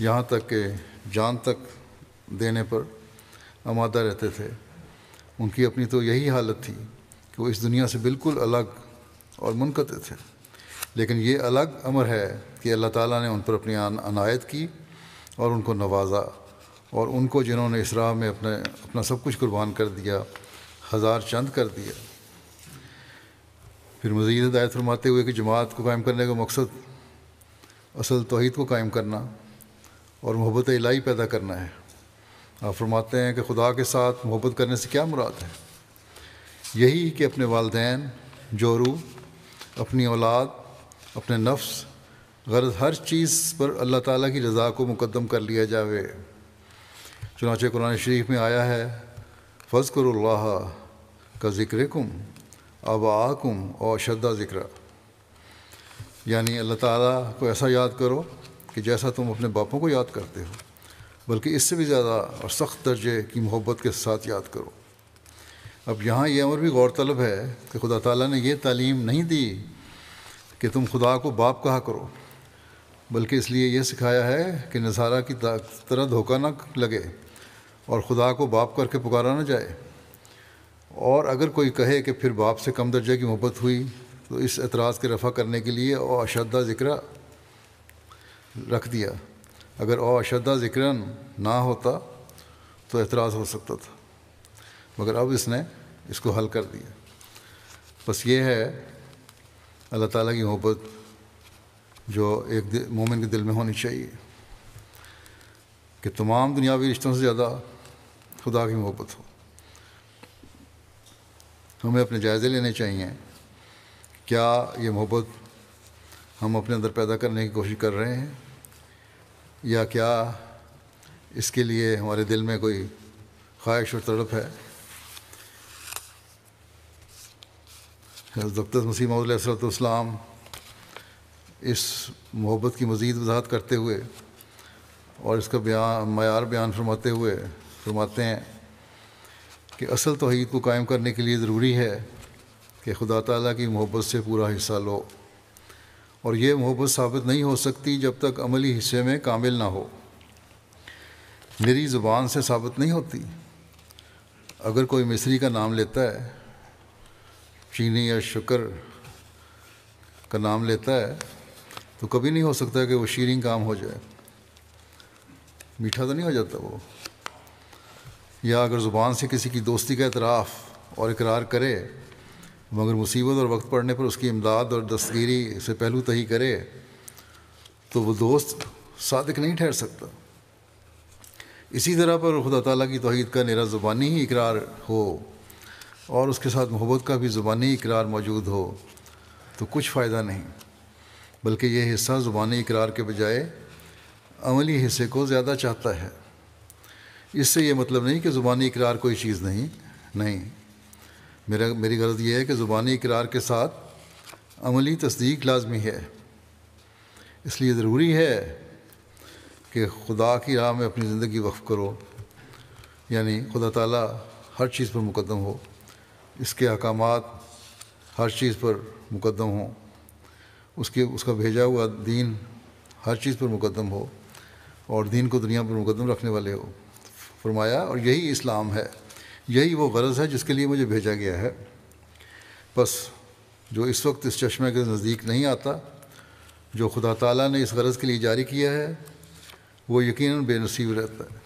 यहाँ तक के जान तक देने पर आमादा रहते थे उनकी अपनी तो यही हालत थी कि वो इस दुनिया से बिल्कुल अलग और मुनक़ थे लेकिन ये अलग अमर है कि अल्लाह ताला ने उन पर अपनी अनायत की और उनको नवाजा और उनको जिन्होंने इस राह में अपने अपना सब कुछ कुर्बान कर दिया हज़ार चंद कर दिया फिर मज़ीद हदायत फरमाते हुए कि जमात को कायम करने का मकसद असल तोहद को कायम करना और मोहब्बत इलाही पैदा करना है आप फरमाते हैं कि खुदा के साथ मोहब्बत करने से क्या मुराद है यही कि अपने वालदेन जोरू अपनी औलाद अपने नफ्स गर्ज हर चीज़ पर अल्लाह ताला की रज़ा को मुकदम कर लिया जाए चुनाचे कुरान शरीफ में आया है कर का ज़िक्र कम आबाकुम और शद्दा ज़िक्र यानी अल्लाह ताला को ऐसा याद करो कि जैसा तुम अपने बापों को याद करते हो बल्कि इससे भी ज़्यादा और सख्त दर्जे की मोहब्बत के साथ याद करो अब यहाँ यह अमर भी गौरतलब है कि खुदा ताला ने यह तालीम नहीं दी कि तुम खुदा को बाप कहा करो बल्कि इसलिए यह सिखाया है कि नजारा की तरह धोखा न लगे और खुदा को बाप करके पुकारा ना जाए और अगर कोई कहे कि फिर बाप से कम दर्जे की मोहब्बत हुई तो इस एतराज़ के रफ़ा करने के लिए और अशदा ज़िक्रा रख दिया अगर अशदा ज़िक्रन ना होता तो एतराज़ हो सकता था मगर अब इसने इसको हल कर दिया बस ये है अल्लाह ताला की मोहब्बत जो एक मोमिन के दिल में होनी चाहिए कि तमाम दुनियावी रिश्तों से ज़्यादा खुदा की मोहब्बत हो हमें अपने जायज़े लेने चाहिए क्या ये मोहब्बत हम अपने अंदर पैदा करने की कोशिश कर रहे हैं या क्या इसके लिए हमारे दिल में कोई ख्वाहिश और तड़प है दफ्तर मसीम मौलाम इस मोहब्बत की मज़ीद वजाहत करते हुए और इसका बयान मैार बयान फरमाते हुए फरमाते हैं कि असल तोहैद को कायम करने के लिए ज़रूरी है कि खुदा ताली की मोहब्बत से पूरा हिस्सा लो और ये मोहब्बत साबित नहीं हो सकती जब तक अमली हिस्से में कामिल ना हो मेरी ज़ुबान से साबित नहीं होती अगर कोई मिस्री का नाम लेता है चीनी या शुक्र का नाम लेता है तो कभी नहीं हो सकता कि वो शीरिंग काम हो जाए मीठा तो नहीं हो जाता वो या अगर ज़ुबान से किसी की दोस्ती का इतराफ़ और इकरार करे मगर मुसीबत और वक्त पड़ने पर उसकी इमदाद और दस्तगिरी से पहलू तही करे तो वो दोस्त सादक नहीं ठहर सकता इसी तरह पर खुदा ताली की तोहद का निरा ज़ुबानी ही इकरार हो और उसके साथ मोहब्बत का भी ज़ुबानी इकरार मौजूद हो तो कुछ फ़ायदा नहीं बल्कि यह हिस्सा ज़ुबानी इकरार के बजाय अमली हिस्से को ज़्यादा चाहता है इससे ये मतलब नहीं कि ज़ुबानी इकरार कोई चीज़ नहीं नहीं मेरा मेरी गलत यह है कि ज़ुबानी इकरार के साथ अमली तस्दीक लाजमी है इसलिए ज़रूरी है कि खुदा की राह में अपनी ज़िंदगी वक्फ़ करो यानी खुदा ताला हर चीज़ पर मुकदम हो इसके अहकाम हर चीज़ पर मुकदम हों उसके उसका भेजा हुआ दीन हर चीज़ पर मुकदम हो और दीन को दुनिया पर मुकदम रखने वाले हो फरमाया और यही इस्लाम है यही वो गरज है जिसके लिए मुझे भेजा गया है बस जो इस वक्त इस चश्मे के नज़दीक नहीं आता जो खुदा ताला ने इस गरज़ के लिए जारी किया है वो यकीन बेनसीब रहता है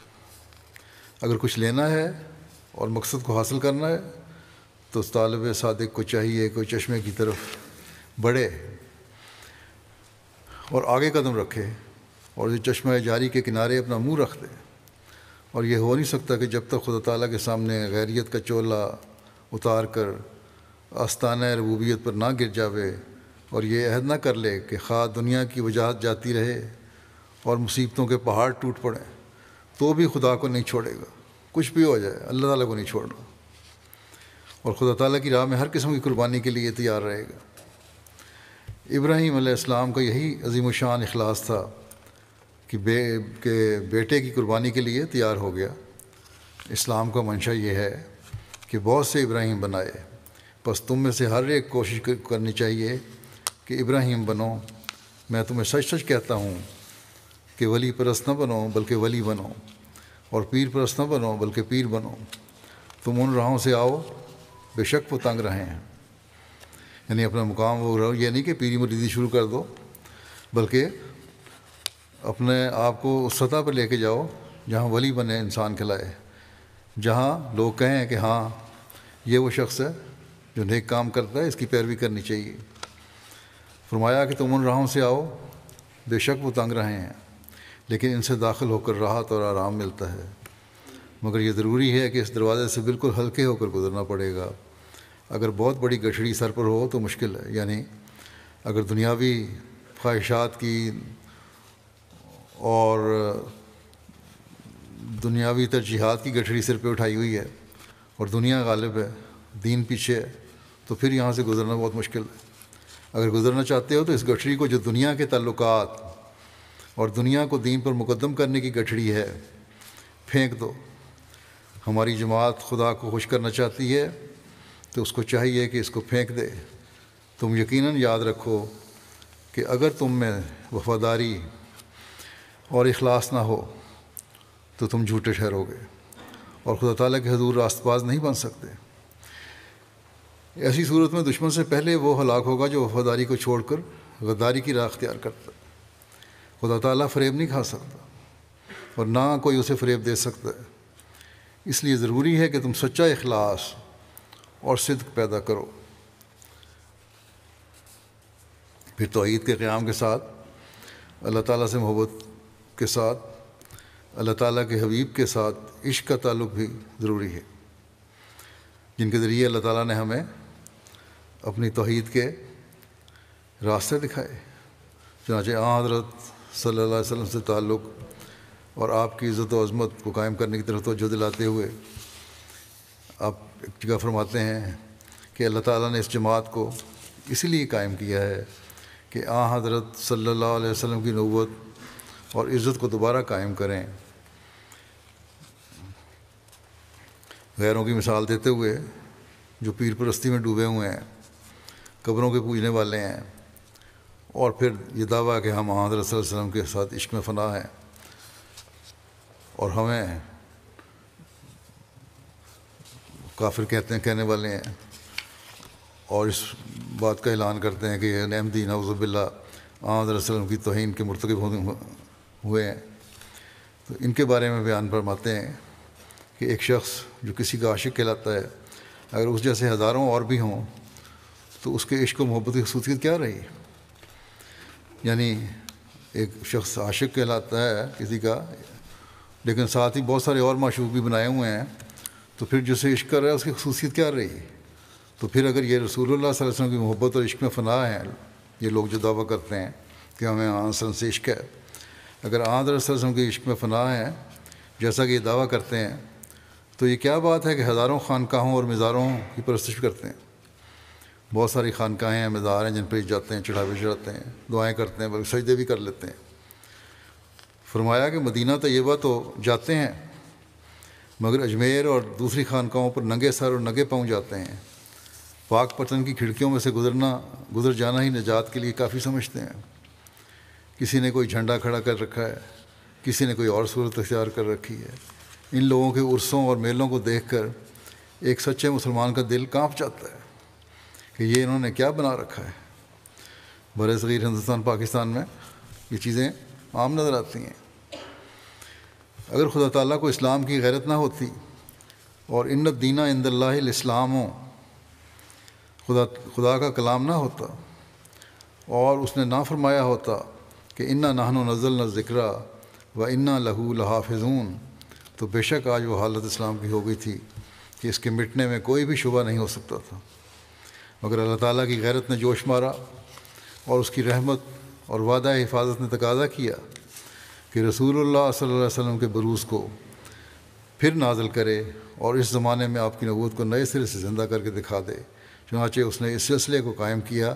अगर कुछ लेना है और मकसद को हासिल करना है तो तालब सादिक को चाहिए कोई चश्मे की तरफ बढ़े और आगे कदम रखे और जो चश्मे जारी के किनारे अपना मुंह रख दे और ये हो नहीं सकता कि जब तक खुदा ताली के सामने गैरियत का चोला उतार कर आस्ताना रबूबियत पर ना गिर जावे और ये अहद ना कर ले कि खा दुनिया की वजाहत जाती रहे और मुसीबतों के पहाड़ टूट पड़े तो भी खुदा को नहीं छोड़ेगा कुछ भी हो जाए अल्लाह ताला को नहीं छोड़ना और खुदा ताला की राह में हर किस्म की कुर्बानी के लिए तैयार रहेगा इब्राहीम आसमाम का यही अजीम शान अखलास था कि बे के बेटे की कुर्बानी के लिए तैयार हो गया इस्लाम का मंशा ये है कि बहुत से इब्राहिम बनाए बस तुम में से हर एक कोशिश करनी चाहिए कि इब्राहिम बनो मैं तुम्हें सच सच कहता हूँ कि वली परस्त न बनो बल्कि वली बनो और पीर परस्त न बनो बल्कि पीर बनो तुम उन राहों से आओ बेशक वो तंग रहे हैं यानी अपना मुकाम वो रहो ये नहीं कि पीरी मरीदी शुरू कर दो बल्कि अपने आप को उस सतह पर लेके जाओ जहाँ वली बने इंसान खिलाए जहाँ लोग कहें कि हाँ ये वो शख्स है जो नेक काम करता है इसकी पैरवी करनी चाहिए फरमाया कि तुम उन राहों से आओ बेशक वो तंग रहे हैं लेकिन इनसे दाखिल होकर राहत और आराम मिलता है मगर ये ज़रूरी है कि इस दरवाज़े से बिल्कुल हल्के होकर गुजरना पड़ेगा अगर बहुत बड़ी गठड़ी सर पर हो तो मुश्किल है यानी अगर दुनियावी ख्वाहिशात की और दुनियावी तरजीहत की गठरी सिर पर उठाई हुई है और दुनिया गालिब है दीन पीछे है तो फिर यहाँ से गुजरना बहुत मुश्किल है अगर गुजरना चाहते हो तो इस गठरी को जो दुनिया के ताल्लुक और दुनिया को दीन पर मुकदम करने की गठड़ी है फेंक दो हमारी जमात खुदा को खुश करना चाहती है तो उसको चाहिए कि इसको फेंक दे तुम यकीनन याद रखो कि अगर तुम में वफादारी और अखलास ना हो तो तुम झूठे ठहरोगे और खुदा ताली के हजूर रास्तबाज नहीं बन सकते ऐसी सूरत में दुश्मन से पहले वो हलाक होगा जो वफादारी को छोड़कर गद्दारी की राह अख्तियार करता खुदा तला फ्रेब नहीं खा सकता और ना कोई उसे फ्रेब दे सकता है इसलिए ज़रूरी है कि तुम सच्चा अखलास और सिद्क पैदा करो फिर तोहद के क़्याम के साथ अल्लाह ताली से मोहब्बत के साथ अल्लाह ताला के हबीब के साथ इश्क का ताल्लुक भी ज़रूरी है जिनके ज़रिए अल्लाह ताला ने हमें अपनी तोहद के रास्ते दिखाए चनाचे आदरत हजरत सल्ला वसम से ताल्लुक़ और आपकी इज़्ज़त अज़मत को कायम करने की तरफ तोजह दिलाते हुए आप एक जगह फरमाते हैं कि अल्लाह ताला ने इस जमात को इसलिए कायम किया है कि आ हज़रत सल्लल्लाहु अलैहि वसल्लम की नबूत और इज़्ज़त को दोबारा कायम करें गैरों की मिसाल देते हुए जो पीर परस्ती में डूबे हुए हैं कब्रों के पूजने वाले हैं और फिर ये दावा कि हम हजरत वसल्लम के साथ इश्क में फना हैं और हमें काफिर कहते हैं कहने वाले हैं और इस बात का ऐलान करते हैं कि नहमदी हज़बिल्ला हजरत वसल्लम की तोहन के मरतकब हुए हैं तो इनके बारे में बयान फरमाते हैं कि एक शख्स जो किसी का आशिक कहलाता है अगर उस जैसे हज़ारों और भी हों तो उसके इश्क मोहब्बत की खसूसियत क्या रही यानी एक शख्स आशिक कहलाता है किसी का लेकिन साथ ही बहुत सारे और मशूब भी बनाए हुए हैं तो फिर जिसे इश्क कर रहा है उसकी खसूसियत क्या रही तो फिर अगर ये रसूल वसलम की मोहब्बत और इश्क में फ़ना है ये लोग जो दावा करते हैं कि हमें आसन से इश्क है अगर आदर सरसम के इश्क में फना है जैसा कि ये दावा करते हैं तो ये क्या बात है कि हज़ारों खानकाहों और मज़ारों की परस्तिश करते हैं बहुत सारी खानकाहें हैं मज़ार हैं जिन पर जाते हैं चढ़ावे चढ़ाते हैं दुआएँ करते हैं बल्कि सजदे भी कर लेते हैं फरमाया कि मदीना तयबा तो जाते हैं मगर अजमेर और दूसरी खानकाहों पर नंगे सर और नंगे पाँव जाते हैं पाक पतन की खिड़कियों में से गुजरना गुजर जाना ही निजात के लिए काफ़ी समझते हैं किसी ने कोई झंडा खड़ा कर रखा है किसी ने कोई और सूरत अख्तियार कर रखी है इन लोगों के उर्सों और मेलों को देख कर एक सच्चे मुसलमान का दिल कांप जाता है कि ये इन्होंने क्या बना रखा है बर सग़ीर हिंदुस्तान पाकिस्तान में ये चीज़ें आम नज़र आती हैं अगर खुदा ताली को इस्लाम की गैरत ना होती और इन दीना इंदल्लाम हो खुदा खुदा का कलाम ना होता और उसने ना फरमाया होता कि इन्ना नाहन नज़ल न ज़िक्रा व इन्ना लहू लहाफ़ून तो बेशक आज वो हालत इस्लाम की हो गई थी कि इसके मिटने में कोई भी शुबा नहीं हो सकता था मगर अल्लाह ताला की गैरत ने जोश मारा और उसकी रहमत और वादा हिफाजत ने तकाजा किया कि रसूलुल्लाह सल्लल्लाहु अलैहि वसल्लम के बरूस को फिर नाजल करे और इस ज़माने में आपकी नबूत को नए सिरे से ज़िंदा करके दिखा दे चुनाचे उसने इस सिलसिले को कायम किया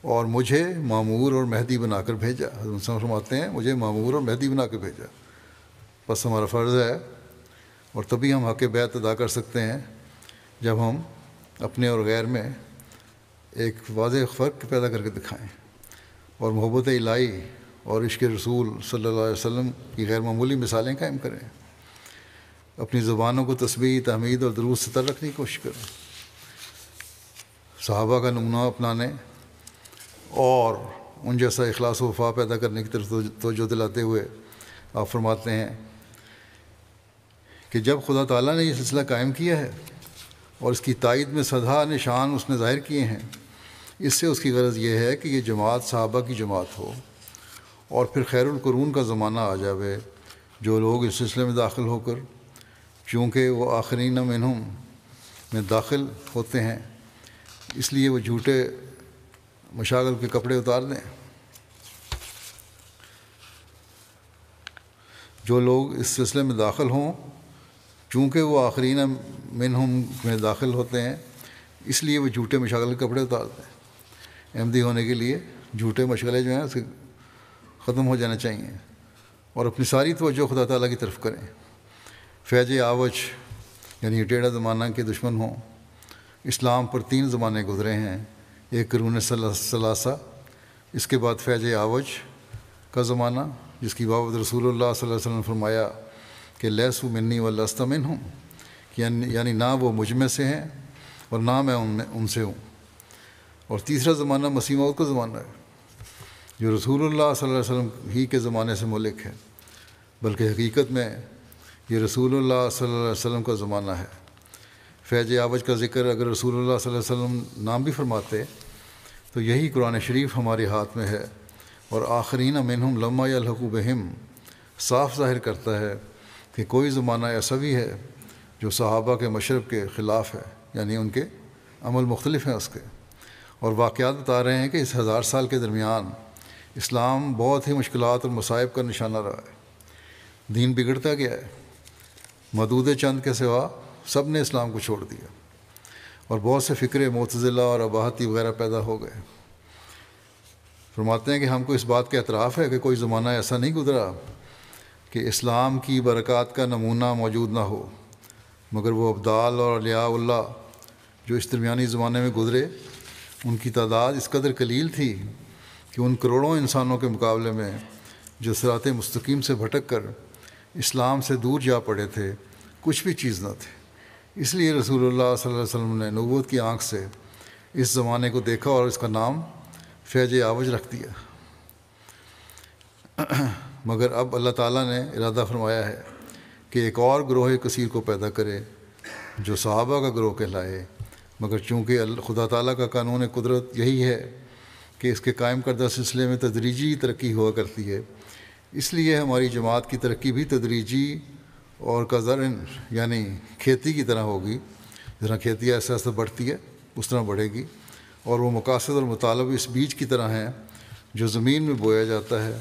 और मुझे मामूर और मेहदी बनाकर भेजा फरमाते हैं मुझे मामूर और बना बनाकर भेजा बस हमारा फ़र्ज़ है और तभी हम हक बैत अदा कर सकते हैं जब हम अपने और गैर में एक वाज फ़र्क पैदा करके दिखाएं और मोहब्बत इलाही और इश्क रसूल सल्लल्लाहु अलैहि वसल्लम की गैर मामूली मिसालें कायम करें अपनी ज़ुबानों को तस्वीर तहमीद और दरूज तर रखने की कोशिश करें सहाबा का नमूना अपनाने और उन जैसा अखलास वफा पैदा करने की तरफ तोजो दिलाते हुए आप फरमाते हैं कि जब खुदा ताला ने यह सिलसिला कायम किया है और इसकी तइद में सदा निशान उसने ज़ाहिर किए हैं इससे उसकी गरज ये है कि ये जमात साहबा की जमात हो और फिर खैरकरून का ज़माना आ जावे जो लोग इस सिलसिले में दाखिल होकर चूँकि वह आखरीन मिनहम में दाखिल होते हैं इसलिए वो झूठे मशागल के कपड़े उतार दें जो लोग इस सिलसिले में दाखिल हों चूँकि वो आखरीन मिन हम में दाखिल होते हैं इसलिए वो झूठे मशागल के कपड़े उतारते हैं अहमदी होने के लिए झूठे मशगले जो हैं उसके ख़त्म हो जाना चाहिए और अपनी सारी तोजो खुदा ताली की तरफ करें फैज आवज यानी टेढ़ा ज़माना के दुश्मन हों इस्लाम पर तीन ज़माने गुजरे हैं एक करून सलासा इसके बाद फैज आवज का ज़माना जिसकी बाबत रसूल वसम फरमाया कि लैसु मिन्नी वस्तमिन हूँ यानी ना वो मुझ में से हैं और ना मैं उनमें उनसे हूँ और तीसरा ज़माना मसीमौत का ज़माना है जो रसूल वसम ही के ज़माने से मलिक है बल्कि हकीकत में ये रसूल वसम का ज़माना है फैज़ आवज का ज़िक्र अगर रसूल वसम नाम भी फरमाते तो यही कुरान शरीफ हमारे हाथ में है और आखरीन मिनहम लम्मा या लहकू साफ ज़ाहिर करता है कि कोई ज़माना ऐसा भी है जो सहाबा के मशरब के ख़िलाफ़ है यानी उनके अमल मुख्तलिफ हैं उसके और वाक़ बता रहे हैं कि इस हज़ार साल के दरमियान इस्लाम बहुत ही मुश्किल और मसाइब का निशाना रहा है दीन बिगड़ता गया है मदूद चंद के सिवा सब ने इस्लाम को छोड़ दिया और बहुत से फ़िक्र मतज़िला और अबाहती वगैरह पैदा हो गए फरमाते हैं कि हमको इस बात का अतराफ़ है कि कोई ज़माना ऐसा नहीं गुजरा कि इस्लाम की बरक़ात का नमूना मौजूद ना हो मगर वह अब्दाल और अलियाल्ला जो इस दरमिया ज़माने में गुजरे उनकी तादाद इस कदर कलील थी कि उन करोड़ों इंसानों के मुकाबले में जो सरात मस्तकीम से भटक कर इस्लाम से दूर जा पड़े थे कुछ भी चीज़ ना थे इसलिए रसूलुल्लाह सल्लल्लाहु अलैहि वसल्लम ने नबूत की आंख से इस ज़माने को देखा और इसका नाम फैज आवज रख दिया मगर अब अल्लाह ताला ने इरादा फरमाया है कि एक और ग्रोह कसीर को पैदा करे जो सहाबा का ग्रोह कहलाए मगर चूँकि खुदा ताला का कानून कुदरत यही है कि इसके कायम करदा सिलसिले में तदरीजी तरक्की हुआ करती है इसलिए हमारी जमात की तरक्की भी तदरीजी और कजरन यानी खेती की तरह होगी जिस तरह खेती ऐसे ऐसे बढ़ती है उस तरह बढ़ेगी और वो मकासद और मुतालब इस बीज की तरह हैं जो ज़मीन में बोया जाता है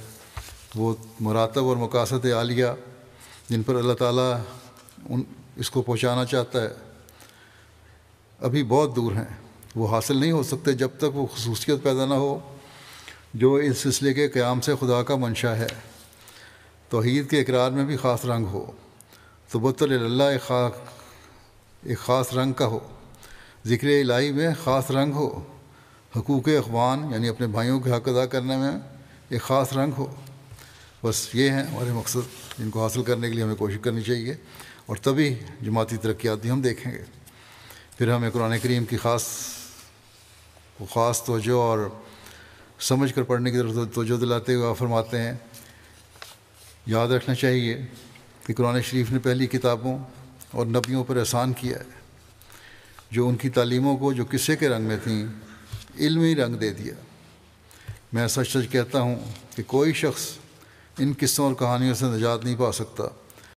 वो मरातब और मकासद आलिया जिन पर अल्लाह ताला उन इसको पहुंचाना चाहता है अभी बहुत दूर हैं वो हासिल नहीं हो सकते जब तक वो खसूसियत पैदा ना हो जो इस सिलसिले के क़्याम से खुदा का मंशा है तोहद के इकरार में भी ख़ास रंग हो तबतल खा एक ख़ास रंग का हो ज़िक्र इलाही में ख़ास रंग हो हकूक़ अखबान यानी अपने भाइयों के हक अदा करने में एक ख़ास रंग हो बस ये हैं हमारे मकसद इनको हासिल करने के लिए हमें कोशिश करनी चाहिए और तभी जमाती तरक्याती हम देखेंगे फिर हमें कुरान करीम की ख़ास ख़ास तोजो और समझ कर पढ़ने की तरफ तोजो दिलाते हुए फरमाते हैं याद रखना चाहिए कि कुरान शरीफ ने पहली किताबों और नबियों पर एहसान किया है जो उनकी तालीमों को जो किस्से के रंग में थी इल्मी रंग दे दिया मैं सच सच कहता हूँ कि कोई शख्स इन किस्सों और कहानियों से निजात नहीं पा सकता